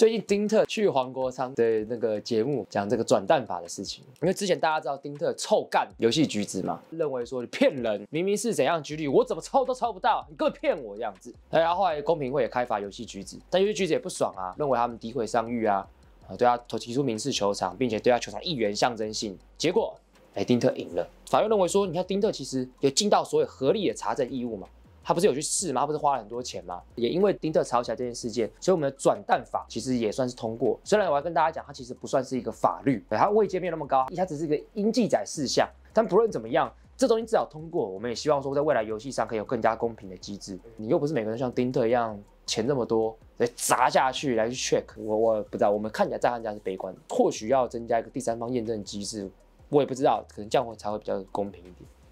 最近丁特去黄国昌的那个节目讲这个转蛋法的事情，因为之前大家知道丁特臭干游戏橘子嘛，认为说你骗人，明明是怎样橘例，我怎么抽都抽不到，你根本骗我这样子。然后后来公平会也开罚游戏橘子，但游戏橘子也不爽啊，认为他们诋毁商誉啊，啊对他提出民事求偿，并且对他求偿一元象征性。结果哎丁特赢了，法院认为说你看丁特其实有尽到所有合理的查证义务嘛。他不是有去试吗？不是花了很多钱吗？也因为丁特吵起来这件事件，所以我们的转蛋法其实也算是通过。虽然我要跟大家讲，它其实不算是一个法律，它未阶没那么高，它只是一个应记载事项。但不论怎么样，这东西至少通过。我们也希望说，在未来游戏上可以有更加公平的机制。你又不是每个人像丁特一样，钱这么多砸下去来去 check。我我不知道，我们看起来在玩家是悲观，或许要增加一个第三方验证机制，我也不知道，可能这样会才会比较公平一点。